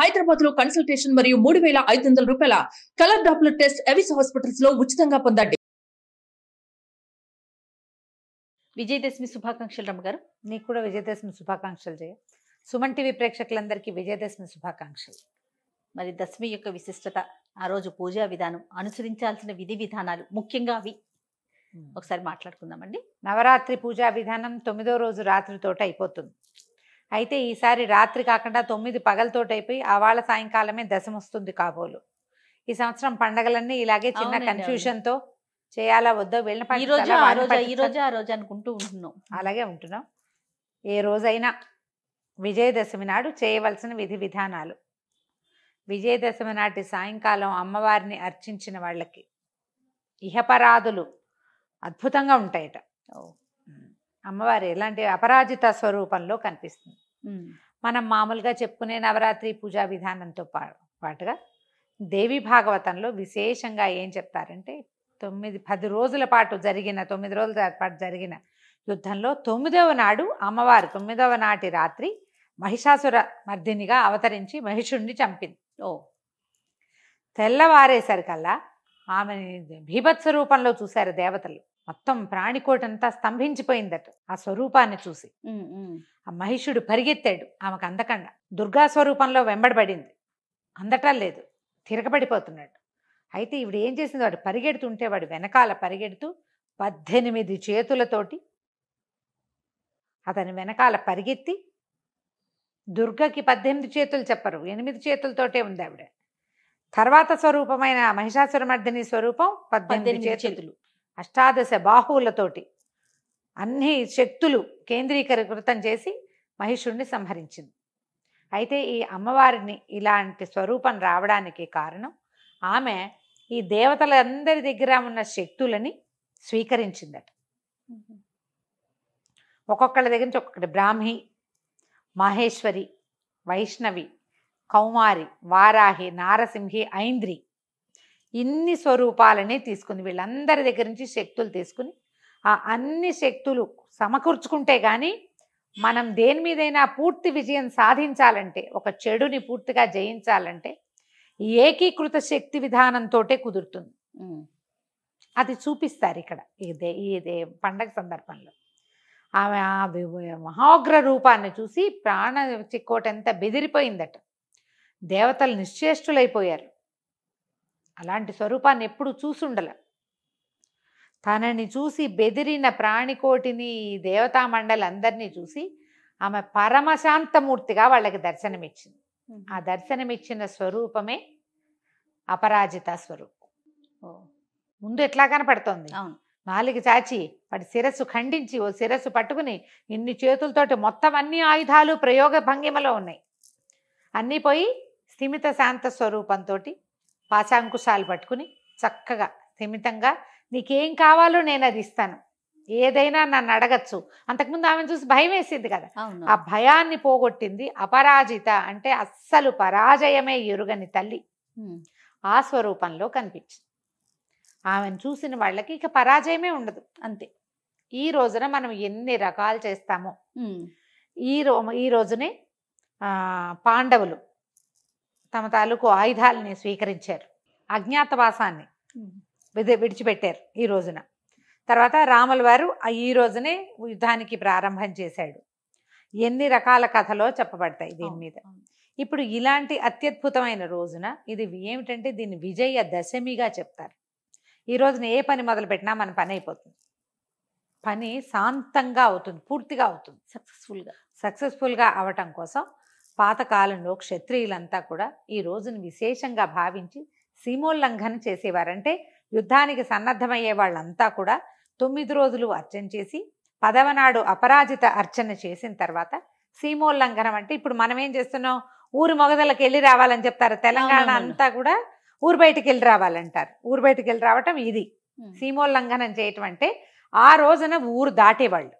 హైదరాబాద్ లో కన్సల్టేషన్ మరియు మూడు వేల ఐదు వందల రూపాయల colour Doppler test Avis hospitals లో ఉచితంగా పొందండి విజయదశమి శుభాకాంక్షలు రమ్మగారు నీకు కూడా విజయదశమి శుభాకాంక్షలు జయ సుమన్ టీవీ ప్రేక్షకులందరికీ విజయదశమి శుభాకాంక్షలు మరి దశమి యొక్క విశిష్టత ఆ రోజు పూజా విధానం అనుసరించాల్సిన విధి విధానాలు ముఖ్యంగా అవి ఒకసారి మాట్లాడుకుందామండి నవరాత్రి పూజా విధానం తొమ్మిదో రోజు రాత్రితోటి అయిపోతుంది అయితే ఈసారి రాత్రి కాకుండా తొమ్మిది పగలతోటైపోయి అవాళ సాయంకాలమే దశమొస్తుంది వస్తుంది కాబోలు ఈ సంవత్సరం పండగలన్నీ ఇలాగే చిన్న కన్ఫ్యూషన్తో చేయాలా వద్దో వెళ్ళిన ఈ రోజు ఆ రోజు ఈ రోజు ఆ రోజు అనుకుంటూ ఉంటున్నాం అలాగే ఉంటున్నాం ఏ రోజైనా విజయదశమి నాడు చేయవలసిన విధి విధానాలు విజయదశమి నాటి సాయంకాలం అమ్మవారిని అర్చించిన వాళ్ళకి ఇహపరాధులు అద్భుతంగా ఉంటాయట అమ్మవారు ఎలాంటి అపరాజిత స్వరూపంలో కనిపిస్తుంది మనం మామూలుగా చెప్పుకునే నవరాత్రి పూజా విధానంతో పా పాటుగా దేవి భాగవతంలో విశేషంగా ఏం చెప్తారంటే తొమ్మిది పది రోజుల పాటు జరిగిన తొమ్మిది రోజుల పాటు జరిగిన యుద్ధంలో తొమ్మిదవ నాడు అమ్మవారు తొమ్మిదవ నాటి రాత్రి మహిషాసుర మర్దినిగా అవతరించి మహిషుణ్ణి చంపింది ఓ తెల్లవారేసరికల్లా ఆమెని భీభత్స రూపంలో చూశారు దేవతలు మొత్తం ప్రాణికోటంతా అంతా స్తంభించిపోయిందట ఆ స్వరూపాన్ని చూసి ఆ మహిషుడు పరిగెత్తాడు ఆమెకు అందకుండా దుర్గా స్వరూపంలో వెంబడబడింది అందటం లేదు తిరగబడిపోతున్నాడు అయితే ఇవిడు ఏం చేసింది వాడు పరిగెడుతుంటే వాడు వెనకాల పరిగెడుతూ పద్దెనిమిది చేతులతోటి అతని వెనకాల పరిగెత్తి దుర్గకి పద్దెనిమిది చేతులు చెప్పరు ఎనిమిది చేతులతోటే ఉంది ఆవిడ తర్వాత స్వరూపమైన మహిషాసురమర్దిని స్వరూపం పద్దెనిమిది చేతులు అష్టాదశ బాహువులతోటి అన్ని శక్తులు కేంద్రీకరకృతం చేసి మహిషుణ్ణి సంహరించింది అయితే ఈ అమ్మవారిని ఇలాంటి స్వరూపం రావడానికి కారణం ఆమె ఈ దేవతలందరి దగ్గర ఉన్న శక్తులని స్వీకరించిందట ఒక్కొక్కళ్ళ దగ్గర నుంచి ఒక్కొక్కటి బ్రాహ్మి మహేశ్వరి వైష్ణవి కౌమారి వారాహి నారసింహి ఐంద్రి ఇన్ని స్వరూపాలనే తీసుకుంది వీళ్ళందరి దగ్గర నుంచి శక్తులు తీసుకుని ఆ అన్ని శక్తులు సమకూర్చుకుంటే కానీ మనం దేని మీదైనా పూర్తి విజయం సాధించాలంటే ఒక చెడుని పూర్తిగా జయించాలంటే ఏకీకృత శక్తి విధానంతో కుదురుతుంది అది చూపిస్తారు ఇక్కడ ఇదే ఇదే పండగ సందర్భంలో ఆమె ఆ మహోగ్ర రూపాన్ని చూసి ప్రాణ చిక్కోటంతా బెదిరిపోయిందట దేవతలు నిశ్చేష్టులైపోయారు అలాంటి స్వరూపాన్ని ఎప్పుడు చూసుండల తనని చూసి బెదిరిన ప్రాణికోటిని దేవతా అందరినీ చూసి ఆమె పరమశాంతమూర్తిగా వాళ్ళకి దర్శనమిచ్చింది ఆ దర్శనమిచ్చిన స్వరూపమే అపరాజిత స్వరూపం ముందు ఎట్లా కనపడుతోంది నాలుగు చాచి వాటి శిరస్సు ఖండించి ఓ శిరస్సు పట్టుకుని ఇన్ని చేతులతోటి మొత్తం అన్ని ఆయుధాలు ప్రయోగ భంగిమలో ఉన్నాయి అన్నీ పోయి స్థిమిత శాంత స్వరూపంతో పాశాంకుశాలు పట్టుకుని చక్కగా స్థిమితంగా నీకేం కావాలో నేను అది ఇస్తాను ఏదైనా నన్ను అడగచ్చు అంతకుముందు ఆమెను చూసి భయం వేసింది కదా ఆ భయాన్ని పోగొట్టింది అపరాజిత అంటే అస్సలు పరాజయమే ఎరుగని తల్లి ఆ స్వరూపంలో కనిపించింది ఆమెను చూసిన వాళ్ళకి ఇక పరాజయమే ఉండదు అంతే ఈ రోజున మనం ఎన్ని రకాలు చేస్తామో ఈ రో ఈ రోజునే పాండవులు తమ తాలూకు ఆయుధాలని స్వీకరించారు అజ్ఞాతవాసాన్ని విధి విడిచిపెట్టారు ఈ రోజున తర్వాత రాముల వారు ఈ రోజునే యుద్ధానికి ప్రారంభం చేశాడు ఎన్ని రకాల కథలో చెప్పబడతాయి దీని మీద ఇప్పుడు ఇలాంటి అత్యద్భుతమైన రోజున ఇది ఏమిటంటే దీన్ని విజయ దశమిగా చెప్తారు ఈ రోజున ఏ పని మొదలుపెట్టినా మన పని అయిపోతుంది పని శాంతంగా అవుతుంది పూర్తిగా అవుతుంది సక్సెస్ఫుల్గా సక్సెస్ఫుల్గా అవటం కోసం పాతకాలంలో క్షత్రియులంతా కూడా ఈ రోజును విశేషంగా భావించి సీమోల్లంఘన చేసేవారంటే యుద్ధానికి సన్నద్ధమయ్యే వాళ్ళంతా కూడా తొమ్మిది రోజులు అర్చన చేసి పదవ నాడు అపరాజిత అర్చన చేసిన తర్వాత సీమోల్లంఘనం అంటే ఇప్పుడు మనం ఏం చేస్తున్నాం ఊరు మొగదలకు వెళ్ళి రావాలని చెప్తారు తెలంగాణ అంతా కూడా ఊరు బయటికి వెళ్ళి రావాలంటారు ఊరు బయటికి వెళ్ళి రావటం ఇది సీమోల్లంఘనం చేయటం అంటే ఆ రోజున ఊరు దాటేవాళ్ళు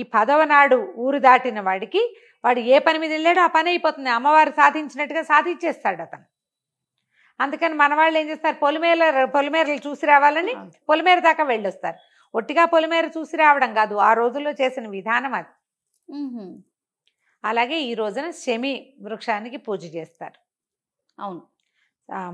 ఈ పదవ నాడు ఊరు దాటిన వాడికి వాడు ఏ పని మీద వెళ్ళాడో ఆ పని అయిపోతుంది అమ్మవారు సాధించినట్టుగా సాధించేస్తాడు అతను అందుకని మన వాళ్ళు ఏం చేస్తారు పొలిమేర పొలిమేరలు చూసి రావాలని పొలిమేర దాకా వెళ్ళొస్తారు ఒట్టిగా పొలిమేర చూసి రావడం కాదు ఆ రోజుల్లో చేసిన విధానం అది అలాగే ఈ రోజున శమి వృక్షానికి పూజ చేస్తారు అవును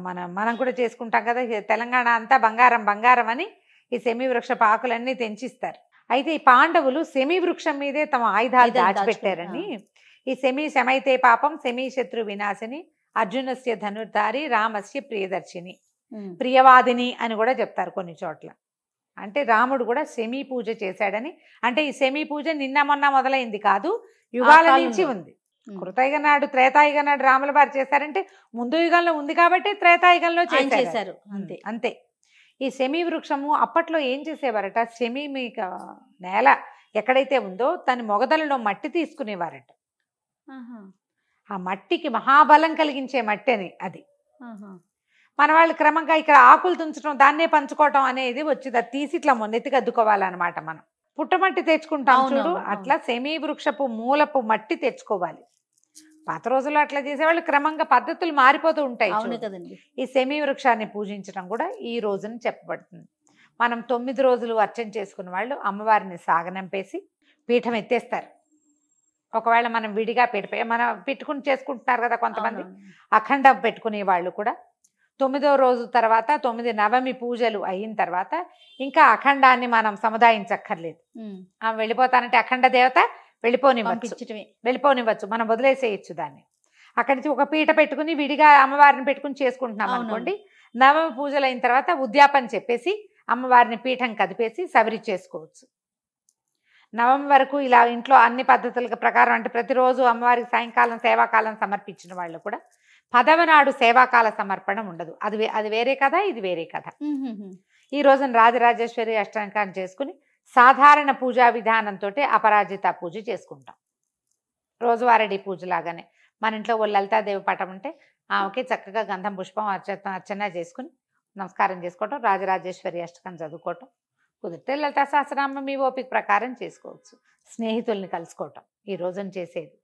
మనం మనం కూడా చేసుకుంటాం కదా తెలంగాణ అంతా బంగారం బంగారం అని ఈ శమి వృక్ష పాకులన్నీ తెంచిస్తారు అయితే ఈ పాండవులు శమి వృక్షం మీదే తమ ఆయుధాలు దాచిపెట్టారని ఈ సెమీ శమైతే పాపం సెమీ శత్రు వినాశిని అర్జునస్య ధనుర్ధారి రామస్య ప్రియదర్శిని ప్రియవాదిని అని కూడా చెప్తారు కొన్ని చోట్ల అంటే రాముడు కూడా సెమీ పూజ చేశాడని అంటే ఈ సెమీ పూజ నిన్న మొన్న మొదలైంది కాదు యుగాల నుంచి ఉంది కృతయుగ నాడు త్రేతాయుగ నాడు రాముల వారు చేశారంటే ముందు యుగంలో ఉంది కాబట్టి త్రేతాయుగంలో చేశారు అంతే అంతే ఈ సెమీ వృక్షము అప్పట్లో ఏం చేసేవారట సెమీ మీకు నేల ఎక్కడైతే ఉందో తన మొగదలలో మట్టి తీసుకునేవారట ఆ మట్టికి మహాబలం కలిగించే మట్టి అని అది మన వాళ్ళు క్రమంగా ఇక్కడ ఆకులు తుంచడం దాన్నే పంచుకోవటం అనేది వచ్చింది అది తీసి ఇట్లా మొన్నెత్తికి అద్దుకోవాలన్నమాట మనం పుట్టమట్టి తెచ్చుకుంటాం చూడు అట్లా సెమీ వృక్షపు మూలపు మట్టి తెచ్చుకోవాలి పాత రోజుల్లో అట్లా చేసేవాళ్ళు క్రమంగా పద్ధతులు మారిపోతూ ఉంటాయి ఈ సెమీ వృక్షాన్ని పూజించడం కూడా ఈ రోజున చెప్పబడుతుంది మనం తొమ్మిది రోజులు అర్చన చేసుకున్న వాళ్ళు అమ్మవారిని సాగనంపేసి పీఠం ఎత్తేస్తారు ఒకవేళ మనం విడిగా పెట్టిపోయి మనం పెట్టుకుని చేసుకుంటున్నారు కదా కొంతమంది అఖండ పెట్టుకునే వాళ్ళు కూడా తొమ్మిదో రోజు తర్వాత తొమ్మిది నవమి పూజలు అయిన తర్వాత ఇంకా అఖండాన్ని మనం సముదాయించక్కర్లేదు ఆమె వెళ్ళిపోతానంటే అఖండ దేవత వెళ్ళిపోనివ్వచ్చు వెళ్ళిపోనివ్వచ్చు మనం వదిలేసేయచ్చు దాన్ని అక్కడి నుంచి ఒక పీట పెట్టుకుని విడిగా అమ్మవారిని పెట్టుకుని చేసుకుంటున్నాం అనుకోండి నవమి పూజలు అయిన తర్వాత ఉద్యాపన చెప్పేసి అమ్మవారిని పీఠం కదిపేసి సవరి చేసుకోవచ్చు నవంబర్ వరకు ఇలా ఇంట్లో అన్ని పద్ధతుల ప్రకారం అంటే ప్రతిరోజు అమ్మవారికి సాయంకాలం సేవాకాలం సమర్పించిన వాళ్ళు కూడా పదవ నాడు సేవాకాల సమర్పణ ఉండదు అది అది వేరే కథ ఇది వేరే కథ ఈ రోజున రాజరాజేశ్వరి అష్టంకారం చేసుకుని సాధారణ పూజా విధానంతో అపరాజిత పూజ చేసుకుంటాం రోజువారడి లాగానే మన ఇంట్లో ఓ లలితాదేవి పటం ఉంటే ఆమెకి చక్కగా గంధం పుష్పం అర్చన అర్చన చేసుకుని నమస్కారం చేసుకోవటం రాజరాజేశ్వరి అష్టకం చదువుకోవటం కుదిరితే లలితా సహస్రనామం మీ ఓపిక ప్రకారం చేసుకోవచ్చు స్నేహితుల్ని కలుసుకోవటం ఈ రోజున చేసేది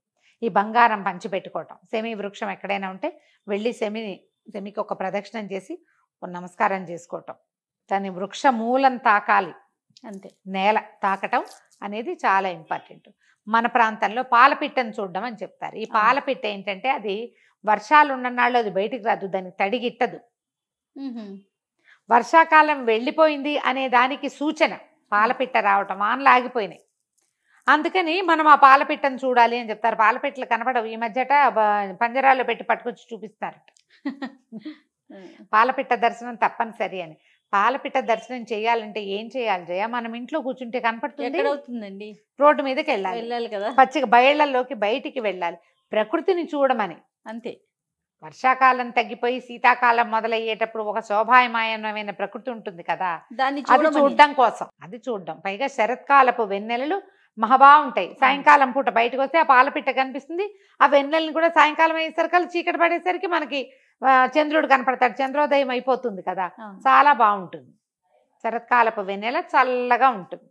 ఈ బంగారం పంచిపెట్టుకోవటం సెమి వృక్షం ఎక్కడైనా ఉంటే వెళ్ళి సెమిని సెమికి ఒక ప్రదక్షిణం చేసి నమస్కారం చేసుకోవటం దాని వృక్ష మూలం తాకాలి అంతే నేల తాకటం అనేది చాలా ఇంపార్టెంట్ మన ప్రాంతంలో పాలపిట్టను చూడడం అని చెప్తారు ఈ పాలపిట్ట ఏంటంటే అది వర్షాలు ఉన్న నాళ్ళు అది బయటికి రాదు దానికి తడిగిట్టదు వర్షాకాలం వెళ్ళిపోయింది అనే దానికి సూచన పాలపిట్ట రావటం వానలు ఆగిపోయినాయి అందుకని మనం ఆ పాలపిట్టను చూడాలి అని చెప్తారు పాలపిట్టలు కనపడవు ఈ మధ్యట పంజరాలు పెట్టి పట్టుకొచ్చి చూపిస్తారట పాలపిట్ట దర్శనం తప్పనిసరి అని పాలపిట్ట దర్శనం చేయాలంటే ఏం చేయాలి జయ మనం ఇంట్లో కూర్చుంటే కనపడుతుంది అవుతుందండి రోడ్డు మీదకి వెళ్ళాలి వెళ్ళాలి కదా పచ్చిక బయళ్లలోకి బయటికి వెళ్ళాలి ప్రకృతిని చూడమని అంతే వర్షాకాలం తగ్గిపోయి శీతాకాలం మొదలయ్యేటప్పుడు ఒక శోభాయమాయమైన ప్రకృతి ఉంటుంది కదా దాన్ని అది చూడడం కోసం అది చూడడం పైగా శరత్కాలపు వెన్నెలలు మహాబా ఉంటాయి సాయంకాలం పూట బయటకు వస్తే ఆ పాలపిట్ట కనిపిస్తుంది ఆ వెన్నెలను కూడా సాయంకాలం అయ్యేసరికి చీకటి పడేసరికి మనకి చంద్రుడు కనపడతాడు చంద్రోదయం అయిపోతుంది కదా చాలా బాగుంటుంది శరత్కాలపు వెన్నెల చల్లగా ఉంటుంది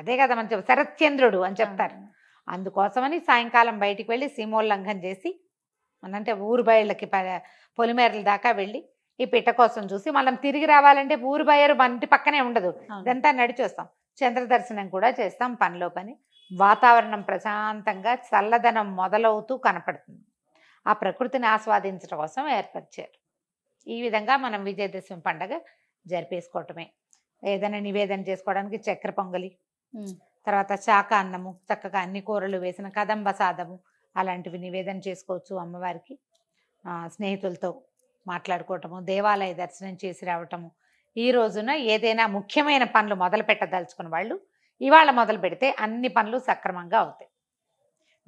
అదే కదా మనం శరత్చంద్రుడు అని చెప్తారు అందుకోసమని సాయంకాలం బయటికి వెళ్ళి సీమోల్లంఘం చేసి అంటే ఊరు బయళ్ళకి పొలిమేరల దాకా వెళ్ళి ఈ పిట్ట కోసం చూసి మనం తిరిగి రావాలంటే ఊరు బయరు మన ఇంటి పక్కనే ఉండదు ఇదంతా నడిచి వస్తాం చంద్ర దర్శనం కూడా చేస్తాం పనిలో పని వాతావరణం ప్రశాంతంగా చల్లదనం మొదలవుతూ కనపడుతుంది ఆ ప్రకృతిని ఆస్వాదించడం కోసం ఏర్పరిచారు ఈ విధంగా మనం విజయదశమి పండగ జరిపేసుకోవటమే ఏదైనా నివేదన చేసుకోవడానికి చక్కెర పొంగలి తర్వాత శాఖ అన్నము చక్కగా అన్ని కూరలు వేసిన కదంబ సాదము అలాంటివి నివేదన చేసుకోవచ్చు అమ్మవారికి స్నేహితులతో మాట్లాడుకోవటము దేవాలయ దర్శనం చేసి రావటము ఈ రోజున ఏదైనా ముఖ్యమైన పనులు మొదలు పెట్టదలుచుకున్న వాళ్ళు ఇవాళ మొదలు పెడితే అన్ని పనులు సక్రమంగా అవుతాయి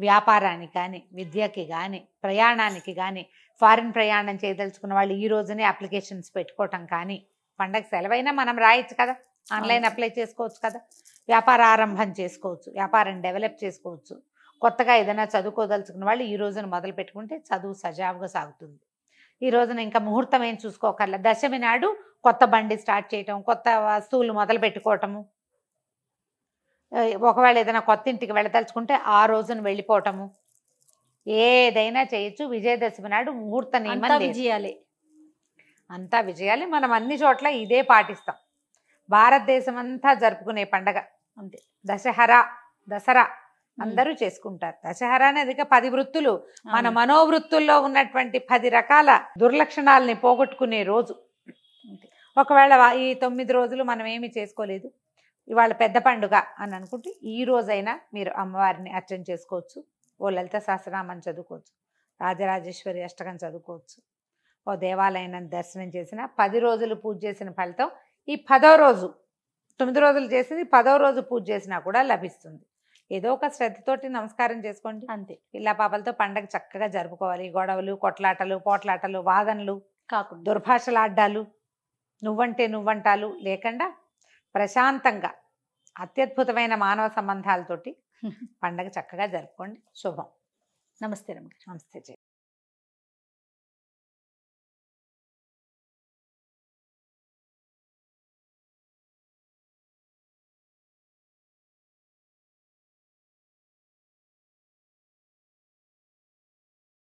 వ్యాపారానికి కానీ విద్యకి కానీ ప్రయాణానికి కానీ ఫారిన్ ప్రయాణం చేయదలుచుకున్న వాళ్ళు ఈ రోజునే అప్లికేషన్స్ పెట్టుకోవటం కానీ పండగ సెలవైనా మనం రాయొచ్చు కదా ఆన్లైన్ అప్లై చేసుకోవచ్చు కదా వ్యాపార ఆరంభం చేసుకోవచ్చు వ్యాపారం డెవలప్ చేసుకోవచ్చు కొత్తగా ఏదైనా చదువుకోదలుచుకున్న వాళ్ళు ఈ రోజున మొదలు పెట్టుకుంటే చదువు సజావుగా సాగుతుంది ఈ రోజున ఇంకా ముహూర్తం ఏం చూసుకోకర్లే దశమి నాడు కొత్త బండి స్టార్ట్ చేయటం కొత్త వస్తువులు మొదలు పెట్టుకోవటము ఒకవేళ ఏదైనా కొత్త ఇంటికి వెళ్ళదలుచుకుంటే ఆ రోజున వెళ్ళిపోవటము ఏదైనా చేయొచ్చు విజయదశమి నాడు ముహూర్త నియమాలి అంతా విజయాలి మనం అన్ని చోట్ల ఇదే పాటిస్తాం భారతదేశం అంతా జరుపుకునే పండగ అంతే దశహరా దసరా అందరూ చేసుకుంటారు దశహర అనేది పది వృత్తులు మన మనోవృత్తుల్లో ఉన్నటువంటి పది రకాల దుర్లక్షణాలని పోగొట్టుకునే రోజు ఒకవేళ ఈ తొమ్మిది రోజులు మనం ఏమి చేసుకోలేదు ఇవాళ పెద్ద పండుగ అని అనుకుంటే ఈ రోజైనా మీరు అమ్మవారిని అర్చన చేసుకోవచ్చు ఓ లలిత సహస్రనామాన్ని చదువుకోవచ్చు రాజరాజేశ్వరి అష్టకం చదువుకోవచ్చు ఓ దేవాలయాన్ని దర్శనం చేసిన పది రోజులు పూజ చేసిన ఫలితం ఈ పదో రోజు తొమ్మిది రోజులు చేసింది పదో రోజు పూజ చేసినా కూడా లభిస్తుంది ఏదో ఒక శ్రద్ధతోటి నమస్కారం చేసుకోండి అంతే ఇలా పాపలతో పండగ చక్కగా జరుపుకోవాలి గొడవలు కొట్లాటలు పోట్లాటలు వాదనలు కాకుండా దుర్భాషలాడ్డాలు నువ్వంటే నువ్వంటాలు లేకుండా ప్రశాంతంగా అత్యద్భుతమైన మానవ సంబంధాలతోటి పండగ చక్కగా జరుపుకోండి శుభం నమస్తే నమస్తే జయ